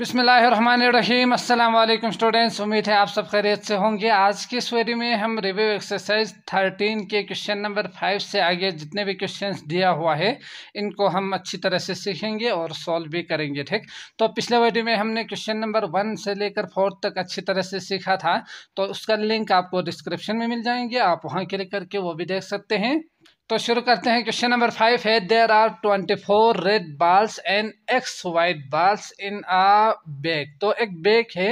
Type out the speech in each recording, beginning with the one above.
बिसमीम अल्लाम स्टूडेंट्स उम्मीद है आप सब खैरियत से होंगे आज की इस वीडियो में हम रिव्यू एक्सरसाइज थर्टीन के क्वेश्चन नंबर फाइव से आगे जितने भी क्वेश्चन दिया हुआ है इनको हम अच्छी तरह से सीखेंगे और सॉल्व भी करेंगे ठीक तो पिछले वीडियो में हमने क्वेश्चन नंबर वन से लेकर फोर्थ तक अच्छी तरह से सीखा था तो उसका लिंक आपको डिस्क्रिप्शन में मिल जाएंगे आप वहाँ क्लिक करके वो भी देख सकते हैं तो शुरू करते हैं क्वेश्चन नंबर फाइव है there are twenty four red balls and x white balls in a bag तो एक बैग है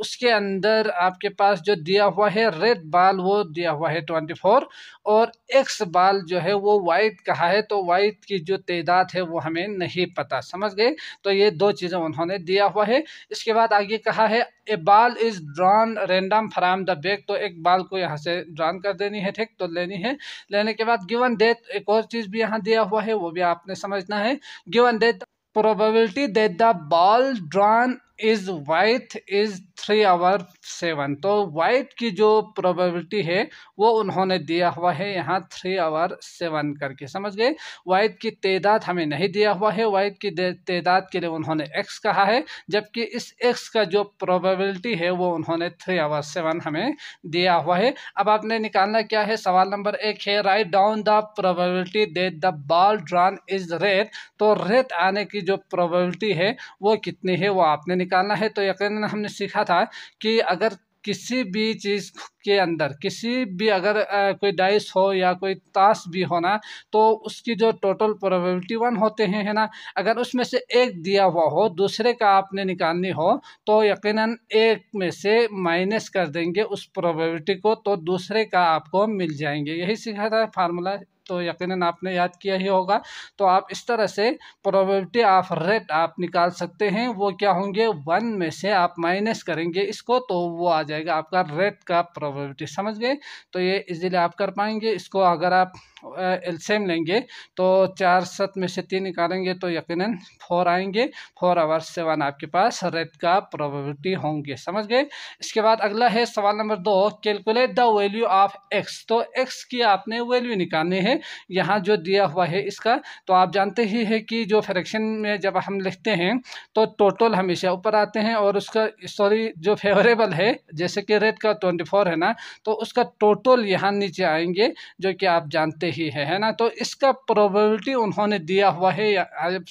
उसके अंदर आपके पास जो दिया हुआ है रेड बाल वो दिया हुआ है ट्वेंटी फोर और एक्स बाल जो है वो वाइट कहा है तो वाइट की जो तादाद है वो हमें नहीं पता समझ गए तो ये दो चीज़ें उन्होंने दिया हुआ है इसके बाद आगे कहा है a ball is drawn random from the bag तो एक बाल को यहाँ से ड्रॉन कर देनी है ठीक तो लेनी है लेने के बाद गिवन डेथ एक और चीज़ भी यहाँ दिया हुआ है वो भी आपने समझना है given that probability that the ball drawn is white is three over seven तो वाइट की जो प्रोबेबिलिटी है वो उन्होंने दिया हुआ है यहाँ थ्री आवर सेवन करके समझ गए वाइट की तदाद हमें नहीं दिया हुआ है वाइट की तदाद के लिए उन्होंने एक्स कहा है जबकि इस एक्स का जो प्रोबेबिलिटी है वो उन्होंने थ्री आवर सेवन हमें दिया हुआ है अब आपने निकालना क्या है सवाल नंबर एक है write down the probability that the ball drawn is red तो रेत आने की जो प्रोबेबिलिटी है वो कितनी है वो आपने निकालना है तो यकीन हमने सीखा था कि अगर किसी भी चीज़ के अंदर किसी भी अगर आ, कोई डाइस हो या कोई ताश भी होना तो उसकी जो टोटल प्रोबेबिलिटी वन होते हैं है ना अगर उसमें से एक दिया हुआ हो दूसरे का आपने निकालनी हो तो यकीनन एक में से माइनस कर देंगे उस प्रोबेबिलिटी को तो दूसरे का आपको मिल जाएंगे यही सीखा था फार्मूला तो यकीन आपने याद किया ही होगा तो आप इस तरह से प्रोबेबिलिटी ऑफ रेट आप निकाल सकते हैं वो क्या होंगे वन में से आप माइनस करेंगे इसको तो वो आ जाएगा आपका रेट का प्रोबेबिलिटी समझ गए तो ये इजीली आप कर पाएंगे इसको अगर आप एल्सेम लेंगे तो चार सत में से तीन निकालेंगे तो यकीनन फोर आएंगे फोर आवर्स सेवन आपके पास रेड का प्रोबेबिलिटी होंगे समझ गए इसके बाद अगला है सवाल नंबर दो calculate the value of x तो एक्स की आपने वैल्यू निकालनी है यहाँ जो दिया हुआ है इसका तो आप जानते ही है कि जो फ्रैक्शन में जब हम लिखते हैं तो टोटल हमेशा ऊपर आते हैं और उसका सॉरी जो फेवरेबल है जैसे कि रेड का ट्वेंटी फोर है ना तो उसका टोटल यहाँ नीचे आएंगे जो कि आप जानते ही है है ना तो इसका प्रोबेबिलिटी उन्होंने दिया हुआ है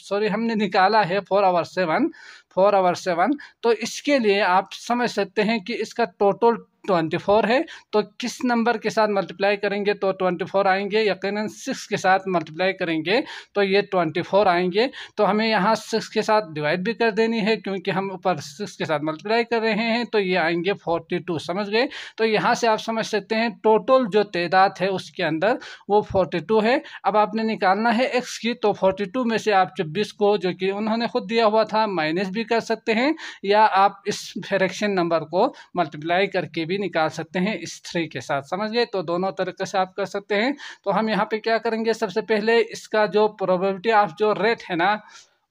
सॉरी हमने निकाला है four over seven four over seven तो इसके लिए आप समझ सकते हैं कि इसका टोटल ट्वेंटी फोर है तो किस नंबर के साथ मल्टीप्लाई करेंगे तो ट्वेंटी फोर आएंगे यकीन सिक्स के साथ मल्टीप्लाई करेंगे तो ये ट्वेंटी फोर आएंगे तो हमें यहाँ सिक्स के साथ डिवाइड भी कर देनी है क्योंकि हम ऊपर सिक्स के साथ मल्टीप्लाई कर रहे हैं तो ये आएंगे फोर्टी टू समझ गए तो यहाँ से आप समझ सकते हैं टोटल जो तैदाद है उसके अंदर वो फोर्टी टू है अब आपने निकालना है एक्स की तो फोर्टी टू में से आप चौबीस को जो कि उन्होंने खुद दिया हुआ था माइनस भी कर सकते हैं या आप इस फ्रैक्शन नंबर को मल्टीप्लाई करके भी निकाल सकते हैं इस थ्री के साथ समझ गए तो दोनों तरीके से आप कर सकते हैं तो हम यहाँ पे क्या करेंगे सबसे पहले इसका जो प्रोबेबिलिटी ऑफ जो रेट है ना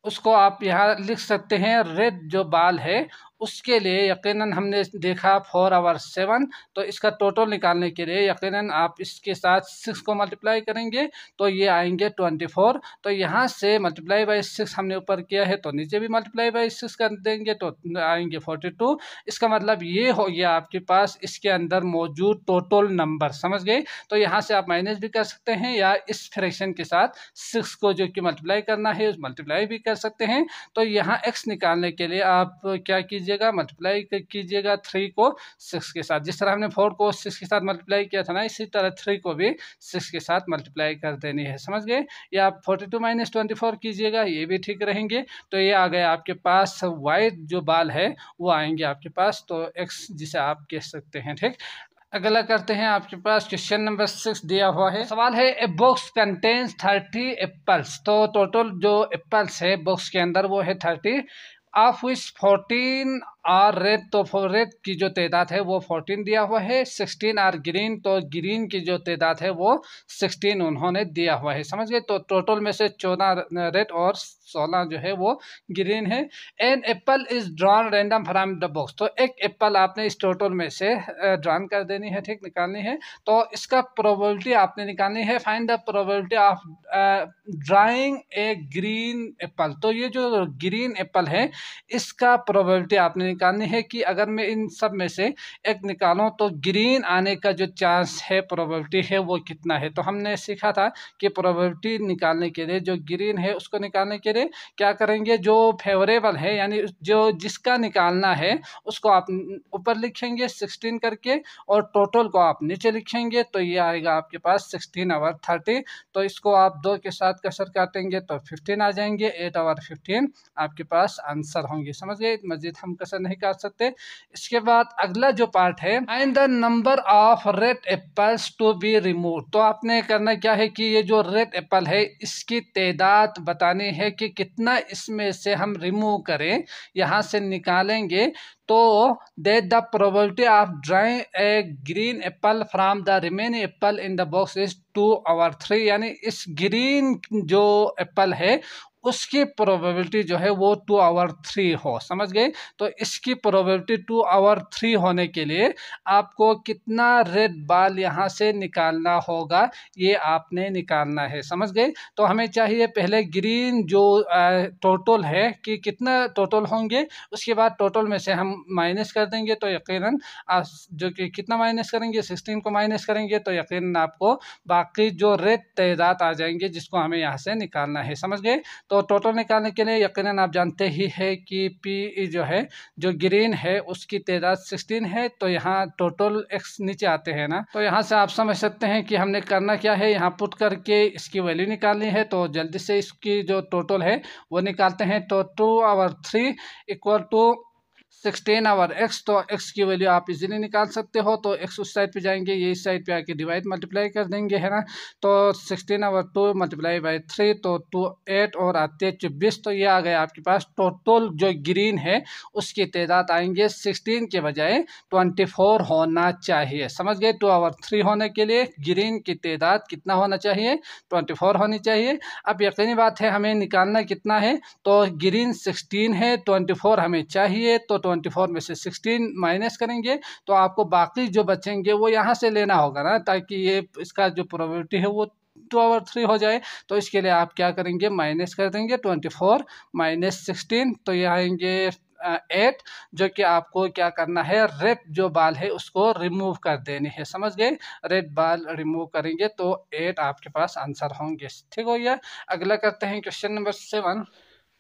उसको आप यहाँ लिख सकते हैं रेट जो बाल है उसके लिए यकीनन हमने देखा फोर आवर सेवन तो इसका टोटल निकालने के लिए यकीनन आप इसके साथ सिक्स को मल्टीप्लाई करेंगे तो ये आएंगे ट्वेंटी फोर तो यहाँ से मल्टीप्लाई बाई सिक्स हमने ऊपर किया है तो नीचे भी मल्टीप्लाई बाई सिक्स कर देंगे तो आएंगे फोर्टी टू इसका मतलब ये हो गया आपके पास इसके अंदर मौजूद टोटल नंबर समझ गए तो यहाँ से आप माइनस भी कर सकते हैं या इस फ्रैक्शन के साथ सिक्स को जो कि मल्टीप्लाई करना है उस मल्टीप्लाई भी कर सकते हैं तो यहाँ एक्स निकालने के लिए आप क्या कीजिए कीजिएगा मल्टीप्लाई कीजिएगा थ्री को सिक्स के साथ जिस तरह हमने फोर को सिक्स के साथ मल्टीप्लाई किया था ना इसी तरह थ्री को भी सिक्स के साथ मल्टीप्लाई कर देनी है समझ गए या आप forty two minus twenty four कीजिएगा ये भी ठीक रहेंगे तो ये आ गया आपके पास वाइट जो बाल है वो आएंगे आपके पास तो एक्स जिसे आप कह सकते हैं ठीक अगला करते हैं आपके पास क्वेश्चन नंबर सिक्स दिया हुआ है सवाल है a box contains thirty apples तो टोटल जो एप्पल्स है बॉक्स के अंदर वो है थर्टी of which 14 और रेड तो रेड की जो तादाद है वो फोर्टीन दिया हुआ है सिक्सटीन और ग्रीन तो ग्रीन की जो तादाद है वो सिक्सटीन उन्होंने दिया हुआ है समझ गए तो टोटल में से चौदह रेड और सोलह जो है वो ग्रीन है an apple is drawn random from the box तो एक एप्पल आपने इस टोटल में से ड्रॉन कर देनी है ठीक निकालनी है तो इसका प्रोबेबिलिटी आपने निकालनी है find the probability of drawing a green apple तो ये जो ग्रीन एप्पल है इसका प्रोबेबिलिटी आपने निकालनी है कि अगर मैं इन सब में से एक निकालूं तो ग्रीन आने का जो चांस है प्रोबेबिलिटी है वो कितना है तो हमने सीखा था कि प्रोबेबिलिटी निकालने के लिए जो ग्रीन है उसको निकालने के लिए क्या करेंगे जो फेवरेबल है यानी जो जिसका निकालना है उसको आप ऊपर लिखेंगे सिक्सटीन करके और टोटल को आप नीचे लिखेंगे तो ये आएगा आपके पास सिक्सटीन आवर थर्टी तो इसको आप दो के साथ कसर काटेंगे तो फिफ्टीन आ जाएंगे एट आवर फिफ्टीन आपके पास आंसर होंगे समझ गए मजीद हम कसर नहीं कर सकते इसके बाद अगला जो पार्ट है and the number of red apples to be remove तो आपने करना क्या है कि ये जो रेड एप्पल है इसकी तादाद बतानी है कि कितना इसमें से हम रिमूव करें यहाँ से निकालेंगे तो that the probability of drawing a green apple from the remain apple in the box is two over three यानी इस ग्रीन जो एप्पल है उसकी प्रोबेबिलिटी जो है वो टू आवर थ्री हो समझ गए तो इसकी प्रोबेबिलिटी टू आवर थ्री होने के लिए आपको कितना रेड बाल यहाँ से निकालना होगा ये आपने निकालना है समझ गए तो हमें चाहिए पहले ग्रीन जो टोटल है कि कितना टोटल होंगे उसके बाद टोटल में से हम माइनस कर देंगे तो आप जो कि कितना माइनस करेंगे सिक्सटीन को माइनस करेंगे तो यकीन आपको बाकी जो रेड तैदाद आ जाएंगे जिसको हमें यहाँ से निकालना है समझ गए तो टोटल निकालने के लिए यक़ीन आप जानते ही है कि पी e जो है जो ग्रीन है उसकी तादाद सिक्सटीन है तो यहाँ टोटल एक्स नीचे आते हैं ना तो यहाँ से आप समझ सकते हैं कि हमने करना क्या है यहाँ पुट करके इसकी वैल्यू निकालनी है तो जल्दी से इसकी जो टोटल है वो निकालते हैं तो टू और three equal to sixteen over x तो एक्स की वैल्यू आप इजीली निकाल सकते हो तो एक्स उस साइड पे जाएंगे ये इस साइड पे आके डिवाइड मल्टीप्लाई कर देंगे है ना तो sixteen over two multiply by three तो टू एट और आते चौबीस तो ये आ गया आपके पास टोटल जो ग्रीन है उसकी तादाद आएंगे सिक्सटीन के बजाय ट्वेंटी फोर होना चाहिए समझ गए टू आवर थ्री होने के लिए ग्रीन की तादाद कितना होना चाहिए ट्वेंटी फोर होनी चाहिए अब यकीनी बात है हमें निकालना कितना है तो ग्रीन सिक्सटीन है ट्वेंटी फोर हमें चाहिए तो ट्वेंटी फोर में से सिक्सटीन माइनस करेंगे तो आपको बाकी जो बचेंगे वो यहाँ से लेना होगा ना ताकि ये इसका जो प्रोबेबिलिटी है वो टू आवर थ्री हो जाए तो इसके लिए आप क्या करेंगे माइनस कर देंगे ट्वेंटी फोर माइनस सिक्सटीन तो ये आएंगे एट जो कि आपको क्या करना है रेड जो बाल है उसको रिमूव कर देने है समझ गए रेड बाल रिमूव करेंगे तो एट आपके पास आंसर होंगे ठीक हो गया अगला करते हैं क्वेश्चन नंबर सेवन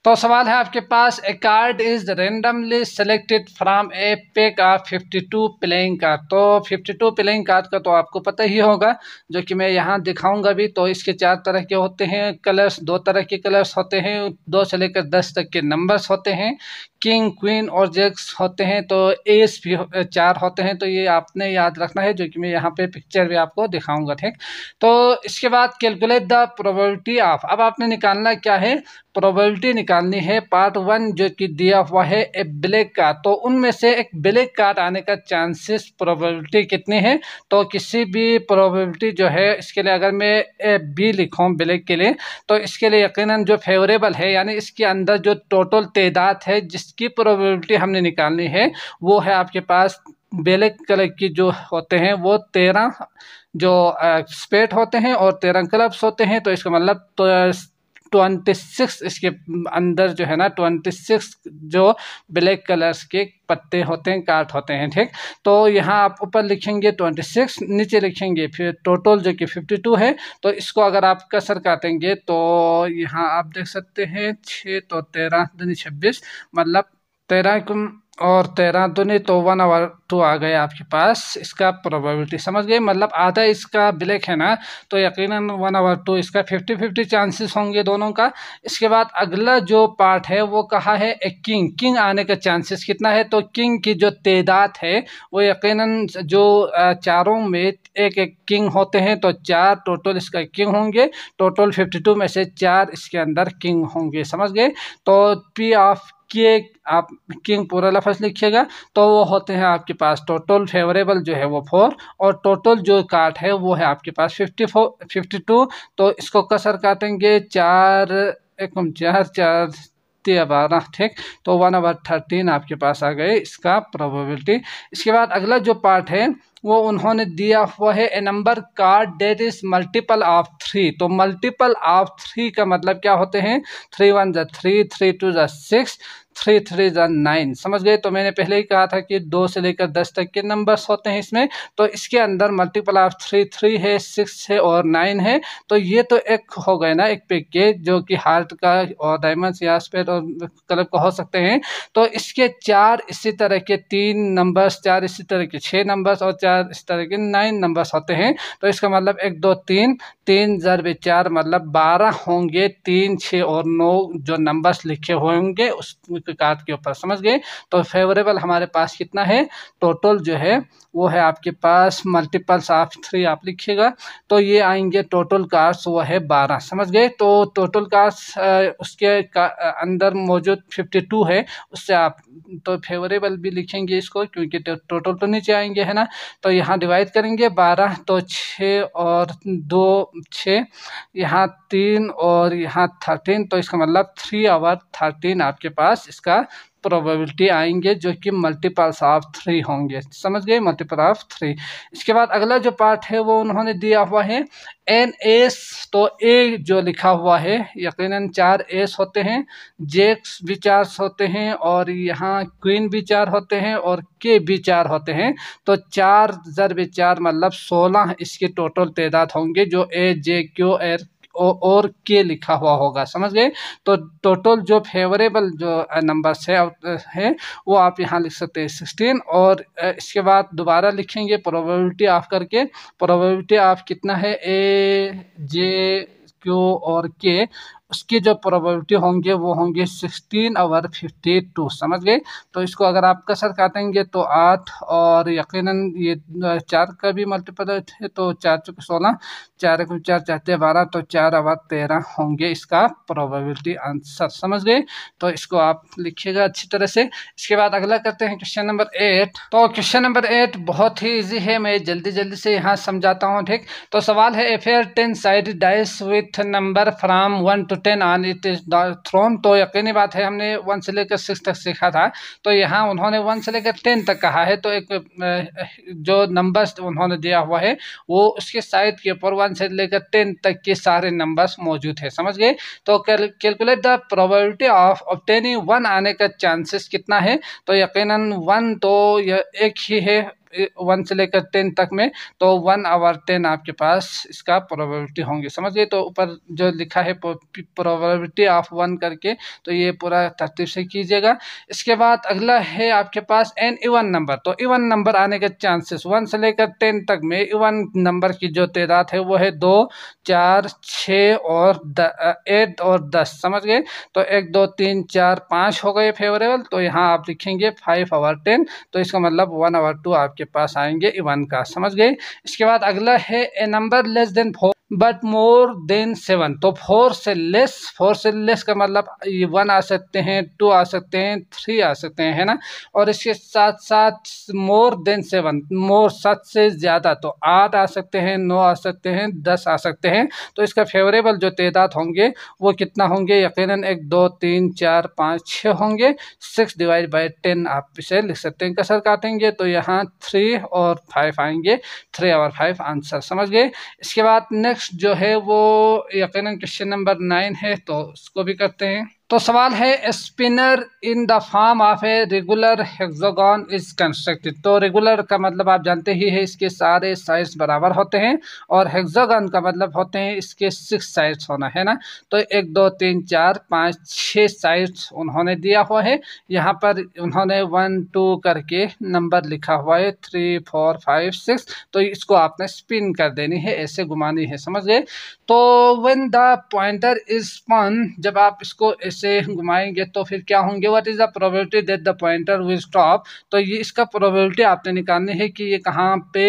तो सवाल है आपके पास a card is randomly selected from a pack of fifty two playing card तो फिफ्टी टू प्लेइंग कार्ड का तो आपको पता ही होगा जो कि मैं यहाँ दिखाऊंगा भी तो इसके चार तरह के होते हैं कलर्स दो तरह के कलर्स होते हैं दो से लेकर दस तक के नंबर्स होते हैं किंग क्वीन और जेक्स होते हैं तो एस भी चार होते हैं तो ये आपने याद रखना है जो कि मैं यहाँ पे पिक्चर भी आपको दिखाऊंगा ठीक तो इसके बाद कैलकुलेट द प्रोबेबिलिटी ऑफ अब आपने निकालना क्या है प्रोबेबिलिटी निकाल निकालनी है पार्ट वन जो कि दिया हुआ है ए ब्लैक कार्ड तो उनमें से एक ब्लैक कार्ड आने का चांसेस प्रोबेबिलिटी कितनी है तो किसी भी प्रोबेबिलिटी जो है इसके लिए अगर मैं ए बी लिखूँ ब्लैक के लिए तो इसके लिए यकीन जो फेवरेबल है यानी इसके अंदर जो टोटल तदाद है जिसकी प्रोबेबिलिटी हमने निकालनी है वो है आपके पास ब्लैक कलर की जो होते हैं वो तेरह जो स्पेट होते हैं और तेरह क्लब्स होते हैं तो इसका मतलब तो ट्वेंटी सिक्स इसके अंदर जो है ना ट्वेंटी सिक्स जो ब्लैक कलर्स के पत्ते होते हैं कार्ड होते हैं ठीक तो यहाँ आप ऊपर लिखेंगे ट्वेंटी सिक्स नीचे लिखेंगे फिर टोटल जो कि फिफ्टी टू है तो इसको अगर आप कसर काटेंगे तो यहाँ आप देख सकते हैं छः तो तेरह दूनी छब्बीस मतलब तेरह और तेरह दूनी तो वन आवर टू आ गया आपके पास इसका प्रोबेबिलिटी समझ गए मतलब आधा इसका ब्लैक है ना तो यकीनन वन आवर टू इसका फिफ्टी फिफ्टी चांसेस होंगे दोनों का इसके बाद अगला जो पार्ट है वो कहा है ए किंग किंग आने का चांसेस कितना है तो किंग की जो तदाद है वो यकीनन जो चारों में एक एक किंग होते हैं तो चार टोटल इसका किंग होंगे टोटल फिफ्टी टू में से चार इसके अंदर किंग होंगे समझ गए तो पी ऑफ के आप किंग पूरा लफज लिखिएगा तो वो होते हैं आपके पास टोटल फेवरेबल जो है वो फोर और टोटल जो काट है वो है आपके पास फिफ्टी फोर फिफ्टी टू तो इसको कसर काटेंगे चार एक चार चार बारह ठीक तो वन अवर थर्टीन आपके पास आ गए इसका प्रोबेबिलिटी इसके बाद अगला जो पार्ट है वो उन्होंने दिया हुआ है a number card that is multiple of three तो मल्टीपल ऑफ थ्री का मतलब क्या होते हैं थ्री वन ज़ थ्री थ्री टू ज़ सिक्स थ्री थ्री जन नाइन समझ गए तो मैंने पहले ही कहा था कि दो से लेकर दस तक के नंबर्स होते हैं इसमें तो इसके अंदर मल्टीपल ऑफ थ्री थ्री है सिक्स है और नाइन है तो ये तो एक हो गए ना एक पैकेज जो कि हार्ट का और डायमंड या स्पेड और क्लब का हो सकते हैं तो इसके चार इसी तरह के तीन नंबर्स चार इसी तरह के छः नंबर्स और चार इस तरह के नाइन नंबर्स होते हैं तो इसका मतलब एक दो तीन तीन वे चार मतलब बारह होंगे तीन छः और नौ जो नंबर्स लिखे होंगे उस कार्ड के ऊपर समझ गए तो फेवरेबल हमारे पास कितना है टोटल जो है वो है आपके पास मल्टीपल्स ऑफ थ्री आप लिखिएगा तो ये आएंगे टोटल कार्स वो है बारह समझ गए तो टोटल कार्स उसके का, अंदर मौजूद फिफ्टी टू है उससे आप तो फेवरेबल भी लिखेंगे इसको क्योंकि टोटल तो, तो नीचे आएंगे है ना तो यहाँ डिवाइड करेंगे बारह तो छः और दो छः यहाँ तीन और यहाँ थर्टीन तो इसका मतलब थ्री आवर थर्टीन आपके पास इसका प्रोबेबिलिटी आएंगे जो कि मल्टीपल्स ऑफ थ्री होंगे समझ गए मल्टीपल ऑफ थ्री इसके बाद अगला जो पार्ट है वो उन्होंने दिया हुआ है एन एस तो ए जो लिखा हुआ है यकीनन चार एस होते हैं जेक्स भी चार होते हैं और यहाँ क्वीन भी चार होते हैं और के भी चार होते हैं तो चार जरब चार मतलब सोलह इसके टोटल तादाद होंगे जो ए जे क्यू एर और के लिखा हुआ होगा समझ गए तो टोटल जो फेवरेबल जो नंबर्स है है वो आप यहाँ लिख सकते हैं सिक्सटीन और इसके बाद दोबारा लिखेंगे प्रोबेबिलिटी ऑफ करके प्रोबेबिलिटी ऑफ कितना है ए जे क्यू और के उसके जो प्रोबेबिलिटी होंगे वो होंगे सिक्सटीन और फिफ्टी टू समझ गए तो इसको अगर आप कसर काटेंगे तो आठ और यकीनन ये चार का भी मल्टीपल है तो चार चौके सोलह चार एक चार चाहते बारह तो चार और तेरह होंगे इसका प्रोबेबिलिटी आंसर समझ गए तो इसको आप लिखिएगा अच्छी तरह से इसके बाद अगला करते हैं क्वेश्चन नंबर एट तो क्वेश्चन नंबर एट बहुत ही ईजी है मैं जल्दी जल्दी से यहाँ समझाता हूँ ठीक तो सवाल है a fair ten side dice with number from one to ten on it is thrown तो यकीनी बात है हमने वन से लेकर सिक्स तक सीखा था तो यहाँ उन्होंने वन से लेकर टेन तक कहा है तो एक जो नंबर्स उन्होंने दिया हुआ है वो उसके साइड के ऊपर वन से लेकर टेन तक के सारे नंबर्स मौजूद है समझ गए तो calculate the probability of obtaining one आने का चांसेस कितना है तो यकीन वन तो एक ही है वन से लेकर टेन तक में तो वन आवर टेन आपके पास इसका प्रोबेबिलिटी होंगे समझिए तो ऊपर जो लिखा है प्रोबेबिलिटी ऑफ वन करके तो ये पूरा तरतीब से कीजिएगा इसके बाद अगला है आपके पास एन इवन नंबर तो इवन नंबर आने के चांसेस वन से लेकर टेन तक में इवन नंबर की जो तादाद है वो है दो चार छ और एट और दस समझ गए तो एक दो तीन चार पाँच हो गए फेवरेबल तो यहाँ आप लिखेंगे फाइव आवर टेन तो इसका मतलब वन आवर टू आप आपके पास आएंगे इवन का समझ गए इसके बाद अगला है a number less than four but more than seven तो फोर से लेस फोर से लेस का मतलब वन आ सकते हैं टू आ सकते हैं थ्री आ सकते हैं है ना और इसके साथ साथ मोर देन सेवन मोर सात से ज़्यादा तो आठ आ सकते हैं नौ आ सकते हैं दस आ सकते हैं तो इसका फेवरेबल जो तदाद होंगे वो कितना होंगे यकीन एक दो तीन चार पाँच छः होंगे सिक्स डिवाइड बाई टेन आप इसे लिख सकते हैं कसर काटेंगे तो यहाँ थ्री और फाइव आएंगे थ्री और फाइव आंसर समझ गए इसके बाद नेक्स्ट नेक्स्ट जो है वो यकीन क्वेश्चन नंबर नाइन है तो उसको भी करते हैं तो सवाल है spinner in the form of a regular hexagon is constructed तो रेगुलर का मतलब आप जानते ही है इसके सारे साइज बराबर होते हैं और हेक्सागोन का मतलब होते हैं इसके सिक्स साइज होना है ना तो एक दो तीन चार पाँच छः साइज उन्होंने दिया हुआ है यहाँ पर उन्होंने वन टू करके नंबर लिखा हुआ है थ्री फोर फाइव सिक्स तो इसको आपने स्पिन कर देनी है ऐसे घुमानी है समझ गए तो वन द पॉइंटर इज पन जब आप इसको इस से घुमाएंगे तो फिर क्या होंगे what is the probability that the pointer will stop तो ये इसका प्रोबेबिलिटी आपने निकालनी है कि ये कहाँ पे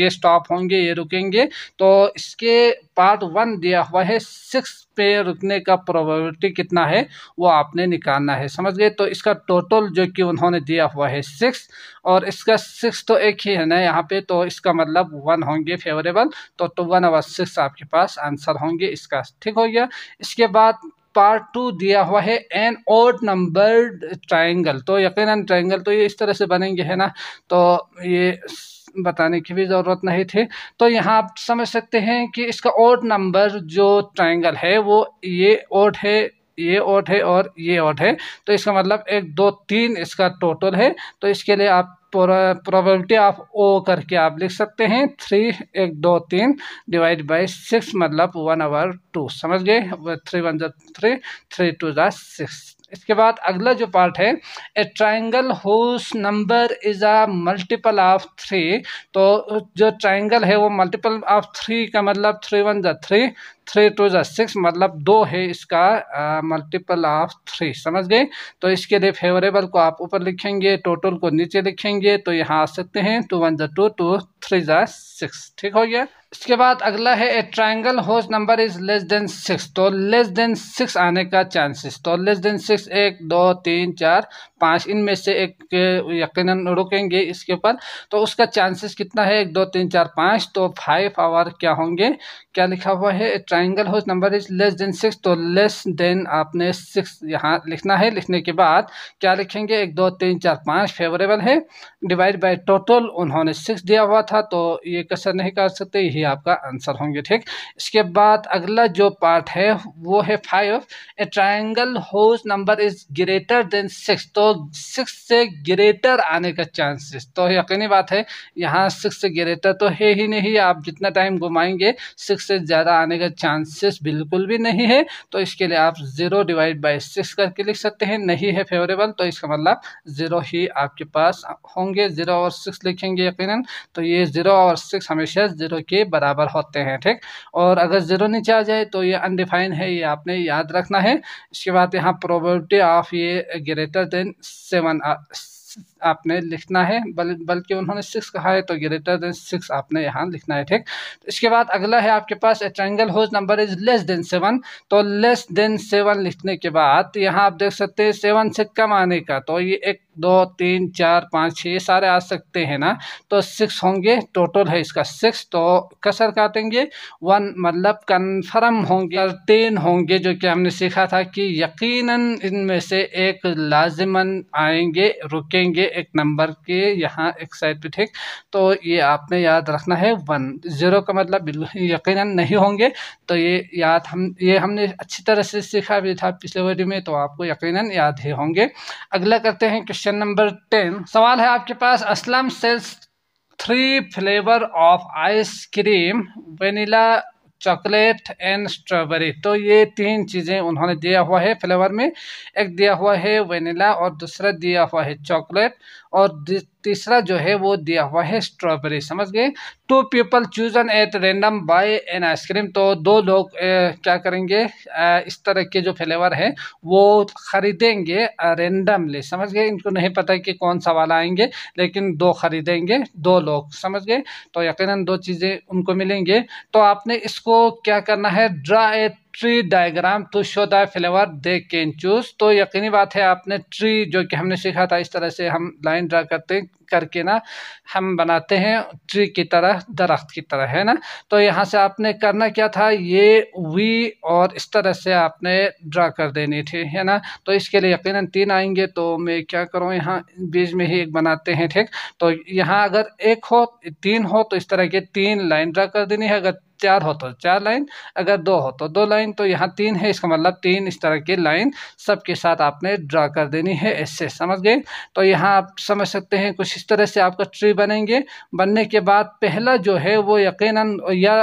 ये स्टॉप होंगे ये रुकेंगे तो इसके पार्ट वन दिया हुआ है सिक्स पे रुकने का प्रोबेबिलिटी कितना है वो आपने निकालना है समझ गए तो इसका टोटल जो कि उन्होंने दिया हुआ है सिक्स और इसका सिक्स तो एक ही है ना यहाँ पे तो इसका मतलब वन होंगे फेवरेबल तो टू वन और सिक्स आपके पास आंसर होंगे इसका ठीक हो गया इसके बाद पार्ट टू दिया हुआ है एन ओड नंबर ट्राइंगल तो यकीनन ट्राइंगल तो ये इस तरह से बनेंगे है ना तो ये बताने की भी ज़रूरत नहीं थी तो यहाँ आप समझ सकते हैं कि इसका ओड नंबर जो ट्राइंगल है वो ये ओड है ये ओट है और ये ओट है तो इसका मतलब एक दो तीन इसका टोटल है तो इसके लिए आप प्रोबेबिलिटी ऑफ ओ करके आप लिख सकते हैं थ्री एक दो तीन डिवाइड बाई सिक्स मतलब वन आवर टू समझ गए थ्री वन जो थ्री थ्री टू जो सिक्स इसके बाद अगला जो पार्ट है a triangle whose number is a multiple of three तो जो ट्राइंगल है वो मल्टीपल ऑफ थ्री का मतलब थ्री वन जो थ्री थ्री टू जो सिक्स मतलब दो है इसका मल्टीपल ऑफ थ्री समझ गए तो इसके लिए फेवरेबल को आप ऊपर लिखेंगे टोटल को नीचे लिखेंगे तो यहाँ आ सकते हैं टू वन जो टू टू थ्री जो सिक्स ठीक हो गया इसके बाद अगला है a triangle whose number is less than six तो लेस देन सिक्स आने का चांसेस तो लेस देन सिक्स एक दो तीन चार पाँच इनमें से एक यकीनन रुकेंगे इसके ऊपर तो उसका चांसेस कितना है एक दो तीन चार पाँच तो फाइव आवर क्या होंगे क्या लिखा हुआ है triangle whose number is less than six तो लेस देन आपने सिक्स यहाँ लिखना है लिखने के बाद क्या लिखेंगे एक दो तीन चार पाँच फेवरेबल है डिवाइड बाय टोटल उन्होंने सिक्स दिया हुआ था तो ये कसर नहीं कर सकते यही आपका आंसर होंगे ठीक इसके बाद अगला जो पार्ट है वो है five a triangle whose number is greater than six तो सिक्स से ग्रेटर आने का चांसेस तो यकीनी बात है यहाँ सिक्स से ग्रेटर तो है ही नहीं आप जितना टाइम घुमाएंगे सिक्स सिक्स से ज़्यादा आने का चांसेस बिल्कुल भी नहीं है तो इसके लिए आप ज़ीरो डिवाइड बाई सिक्स करके लिख सकते हैं नहीं है फेवरेबल तो इसका मतलब ज़ीरो ही आपके पास होंगे ज़ीरो और सिक्स लिखेंगे यकीन तो ये ज़ीरो और सिक्स हमेशा ज़ीरो के बराबर होते हैं ठीक और अगर ज़ीरो नीचे आ जाए तो ये अनडिफाइन है ये आपने याद रखना है इसके बाद यहाँ प्रोबेबिलिटी ऑफ ये ग्रेटर देन सेवन आपने लिखना है बल्कि उन्होंने सिक्स कहा है तो ग्रेटर देन सिक्स आपने यहाँ लिखना है ठीक तो इसके बाद अगला है आपके पास triangle whose number is less than seven तो लेस देन सेवन लिखने के बाद तो यहाँ आप देख सकते हैं सेवन से कम आने का तो ये एक दो तीन चार पाँच छः ये सारे आ सकते हैं ना तो सिक्स होंगे टोटल है इसका सिक्स तो कसर काटेंगे वन मतलब कन्फर्म होंगे तीन होंगे जो कि हमने सीखा था कि यकीनन इनमें से एक लाजिमन आएंगे रुकेंगे एक नंबर के यहाँ एक साइड पे ठीक तो ये आपने याद रखना है वन ज़ीरो का मतलब यकीनन नहीं होंगे तो ये याद हम ये हमने अच्छी तरह से सीखा भी था पिछले वीडियो में तो आपको यकीनन याद ही होंगे अगला करते हैं क्वेश्चन नंबर टेन सवाल है आपके पास Aslam sells three flavour of ice cream vanilla chocolate and strawberry तो ये तीन चीज़ें उन्होंने दिया हुआ है फ्लेवर में एक दिया हुआ है वेनिला और दूसरा दिया हुआ है चॉकलेट और तीसरा जो है वो दिया हुआ है स्ट्रॉबेरी समझ गए two people chosen at random buy an ice cream तो दो लोग ए, क्या करेंगे ए, इस तरह के जो फ्लेवर है वो ख़रीदेंगे रेंडमली समझ गए इनको नहीं पता कि कौन सा वाला आएंगे लेकिन दो ख़रीदेंगे दो लोग समझ गए तो यकीनन दो चीज़ें उनको मिलेंगे तो आपने इसको क्या करना है draw a tree diagram to show the flavour they can choose तो यकीनी बात है आपने ट्री जो कि हमने सीखा था इस तरह से हम लाइन ड्रा करते करके ना हम बनाते हैं ट्री की तरह दरख्त की तरह है ना तो यहाँ से आपने करना क्या था ये वी और इस तरह से आपने ड्रा कर देनी थी है ना तो इसके लिए यकीनन तीन आएंगे तो मैं क्या करूँ यहाँ बीच में ही एक बनाते हैं ठीक तो यहाँ अगर एक हो तीन हो तो इस तरह के तीन लाइन ड्रा कर देनी है अगर चार हो तो चार लाइन अगर दो हो तो दो लाइन तो यहाँ तीन है इसका मतलब तीन इस तरह की लाइन सबके साथ आपने ड्रा कर देनी है ऐसे समझ गए तो यहाँ आप समझ सकते हैं कुछ इस तरह से आपका ट्री बनेंगे बनने के बाद पहला जो है वो यकीन या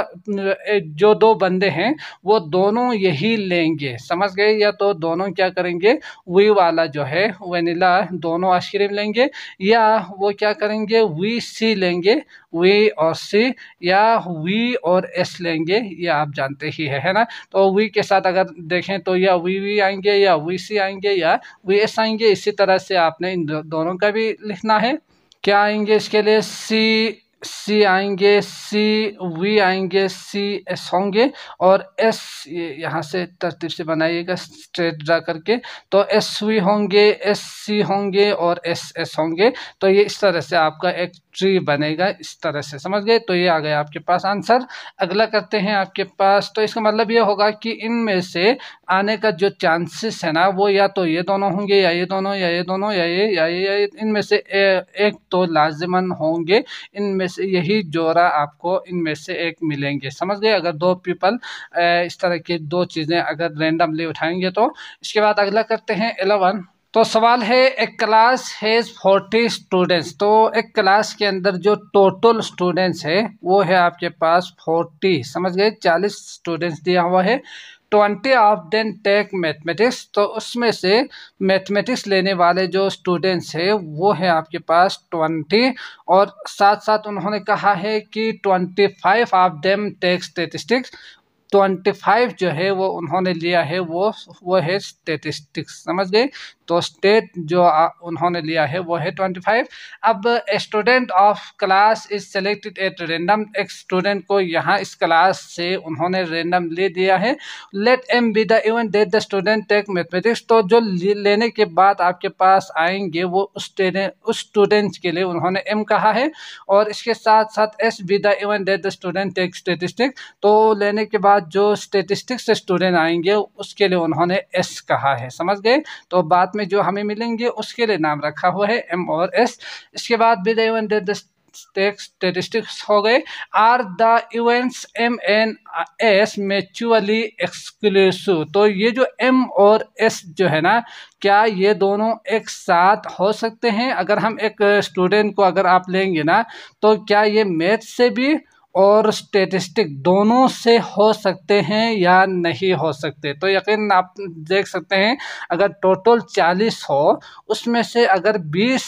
जो दो बंदे हैं वो दोनों यही लेंगे समझ गए या तो दोनों क्या करेंगे वी वाला जो है वनीला दोनों आइसक्रीम लेंगे या वो क्या करेंगे वी सी लेंगे वे और से या वी और एस लेंगे ये आप जानते ही है है ना तो वी के साथ अगर देखें तो या वी वी आएंगे या वी सी आएंगे या वी एस आएंगे इसी तरह से आपने इन दोनों का भी लिखना है क्या आएंगे इसके लिए सी सी आएंगे सी वी आएंगे सी एस होंगे और एस ये यहाँ से तरतीब से बनाइएगा स्ट्रेट ड्रा करके तो एस वी होंगे एस सी होंगे और एस एस होंगे तो ये इस तरह से आपका एक ट्री बनेगा इस तरह से समझ गए तो ये आ गया आपके पास आंसर अगला करते हैं आपके पास तो इसका मतलब ये होगा कि इनमें से आने का जो चांसेस है ना वो या तो ये दोनों होंगे या ये दोनों या ये दोनों या ये या ये, ये इनमें से ए, एक तो लाजमन होंगे इनमें से यही जोड़ा आपको इनमें से एक मिलेंगे समझ गए अगर दो पीपल इस तरह की दो चीज़ें अगर रेंडमली उठाएंगे तो इसके बाद अगला करते हैं एलेवन तो सवाल है एक क्लास हैज़ फोर्टी स्टूडेंट्स तो एक क्लास के अंदर जो टोटल स्टूडेंट्स है वो है आपके पास फोर्टी समझ गए चालीस स्टूडेंट्स दिया हुआ है twenty of them take mathematics तो उसमें से मैथमेटिक्स लेने वाले जो स्टूडेंट्स है वो है आपके पास ट्वेंटी और साथ साथ उन्होंने कहा है कि twenty five of them take statistics twenty five जो है वो उन्होंने लिया है वो वो है स्टेटिस्टिक्स समझ गए तो स्टेट जो उन्होंने लिया है वो है ट्वेंटी फाइव अब student of class is selected at random एक स्टूडेंट को यहाँ इस क्लास से उन्होंने रेंडम ले दिया है let M be the event that the student take mathematics तो जो लेने के बाद आपके पास आएंगे वो उस उस स्टूडेंट के लिए उन्होंने एम कहा है और इसके साथ साथ S B the event that the student take statistics तो लेने के बाद जो स्टेटिस्टिक्स से स्टूडेंट आएंगे उसके लिए उन्होंने एस कहा है समझ गए तो बात में जो हमें मिलेंगे उसके लिए नाम रखा हुआ है एम और एस इसके बाद विद एवन स्टेटिस्टिक्स हो गए are the events M and S mutually exclusive तो ये जो एम और एस जो है ना क्या ये दोनों एक साथ हो सकते हैं अगर हम एक स्टूडेंट को अगर आप लेंगे ना तो क्या ये मैथ से भी और स्टेटिस्टिक दोनों से हो सकते हैं या नहीं हो सकते तो यकीन आप देख सकते हैं अगर टोटल चालीस हो उसमें से अगर बीस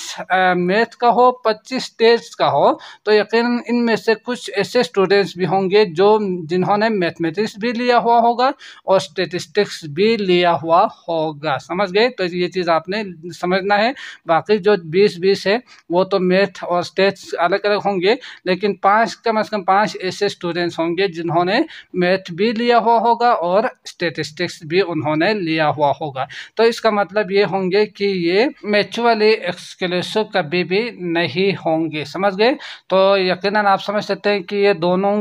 मैथ का हो पच्चीस स्टेट्स का हो तो यकीन इनमें से कुछ ऐसे स्टूडेंट्स भी होंगे जो जिन्होंने मैथमेटिक्स भी लिया हुआ होगा और स्टेटिस्टिक्स भी लिया हुआ होगा समझ गए तो ये चीज़ आपने समझना है बाकी जो बीस बीस है वो तो मैथ और स्टेट्स अलग अलग होंगे लेकिन पाँच कम अज़ कम पाँच पांच ऐसे स्टूडेंट्स होंगे जिन्होंने मैथ भी लिया हुआ होगा और स्टेटिस्टिक्स भी उन्होंने लिया हुआ होगा तो इसका मतलब ये होंगे कि ये म्यूचुअली एक्सक्लूसिव कभी भी नहीं होंगे समझ गए तो यकीन आप समझ सकते हैं कि ये दोनों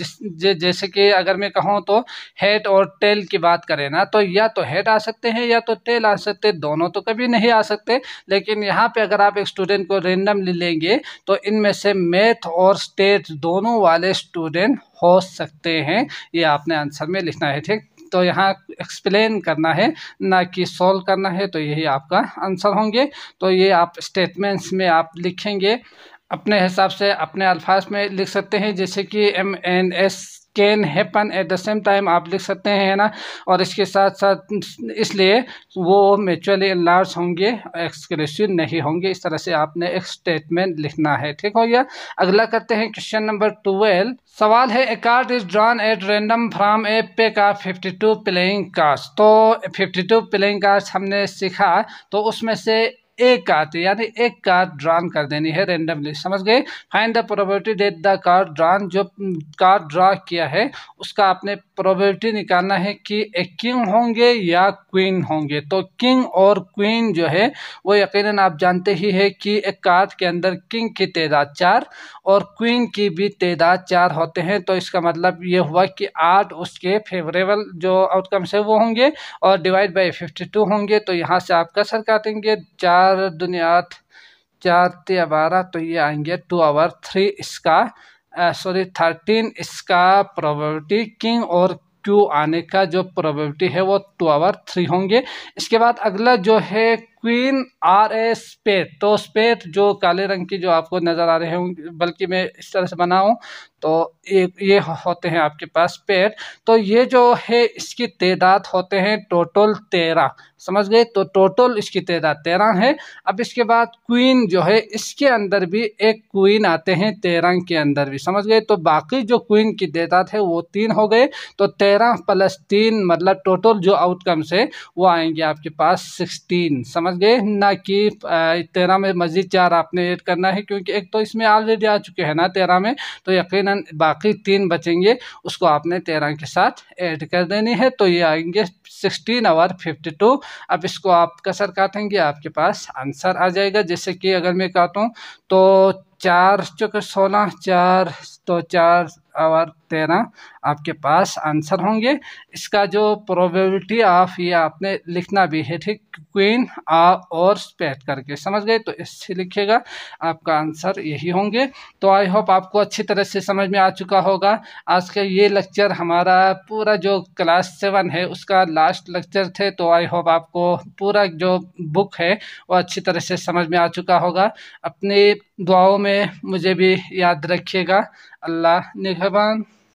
जिस जैसे कि अगर मैं कहूँ तो हेड और टेल की बात करें ना तो या तो हेड आ सकते हैं या तो टेल आ सकते दोनों तो कभी नहीं आ सकते लेकिन यहाँ पे अगर आप एक स्टूडेंट को रेंडम ले लेंगे तो इनमें से मैथ और स्टेट दोनों वाले स्टूडेंट हो सकते हैं ये आपने आंसर में लिखना है ठीक तो यहाँ एक्सप्लेन करना है ना कि सॉल्व करना है तो यही आपका आंसर होंगे तो ये आप स्टेटमेंट्स में आप लिखेंगे अपने हिसाब से अपने अल्फाज में लिख सकते हैं जैसे कि M and S can happen at the same time आप लिख सकते हैं ना और इसके साथ साथ इसलिए वो म्यूचुअली लार्ज होंगे एक्सक्लूसिव नहीं होंगे इस तरह से आपने एक स्टेटमेंट लिखना है ठीक हो गया अगला करते हैं क्वेश्चन नंबर ट्वेल्व सवाल है a card is drawn at random from a pack fifty two playing card तो फिफ्टी टू प्लेइंग कार्ड हमने सीखा तो उसमें से एक कार्ड यानी एक कार्ड ड्रॉन कर देनी है रेंडमली समझ गए find the probability that the card drawn जो कार्ड ड्रा किया है उसका आपने प्रोबेबिलिटी निकालना है कि एक किंग होंगे या क्वीन होंगे तो किंग और क्वीन जो है वो यकीनन आप जानते ही है कि एक कार्ड के अंदर किंग की तदाद चार और क्वीन की भी तदाद चार होते हैं तो इसका मतलब ये हुआ कि आठ उसके फेवरेबल जो आउटकम्स है वो होंगे और डिवाइड बाई फिफ्टी टू होंगे तो यहाँ से आप कसर काटेंगे चार चार दुनियात चार ते बारह तो ये आएंगे टू आवर थ्री इसका सॉरी थर्टीन इसका प्रोबेबिलिटी किंग और क्यू आने का जो प्रोबेबिलिटी है वो टू आवर थ्री होंगे इसके बाद अगला जो है क्वीन आर ए स्पेट तो स्पेट जो काले रंग की जो आपको नज़र आ रहे हैं बल्कि मैं इस तरह से बनाऊँ तो ये ये होते हैं आपके पास पेट तो ये जो है इसकी तदाद होते हैं टोटल तेरह समझ गए तो टोटल इसकी तदाद तेरह है अब इसके बाद क्वीन जो है इसके अंदर भी एक क्वीन आते हैं तेरह के अंदर भी समझ गए तो बाकी जो क्वीन की तदाद है वो तीन हो गए तो तेरह प्लस तीन मतलब टोटल जो आउटकम्स है वो आएंगे आपके पास सिक्सटीन समझ समझ गए ना कि तेरह में मज़ीद चार आपने ऐड करना है क्योंकि एक तो इसमें ऑलरेडी आ चुके हैं ना तेरह में तो यकीन बाकी तीन बचेंगे उसको आपने तेरह के साथ ऐड कर देनी है तो ये आएंगे सिक्सटीन आवर फिफ्टी टू अब इसको आप कसर काटेंगे आपके पास आंसर आ जाएगा जैसे कि अगर मैं काटूँ तो चार चौके सोलह चार तो चार और तेरह आपके पास आंसर होंगे इसका जो प्रोबेबिलिटी ऑफ ये आपने लिखना भी है ठीक क्वीन आ और स्पेट करके समझ गए तो इससे लिखिएगा आपका आंसर यही होंगे तो आई होप आपको अच्छी तरह से समझ में आ चुका होगा आज का ये लेक्चर हमारा पूरा जो क्लास सेवन है उसका लास्ट लेक्चर थे तो आई होप आपको पूरा जो बुक है वो अच्छी तरह से समझ में आ चुका होगा अपनी दुआओं में मुझे भी याद रखिएगा আল্লাহ নির্ভবান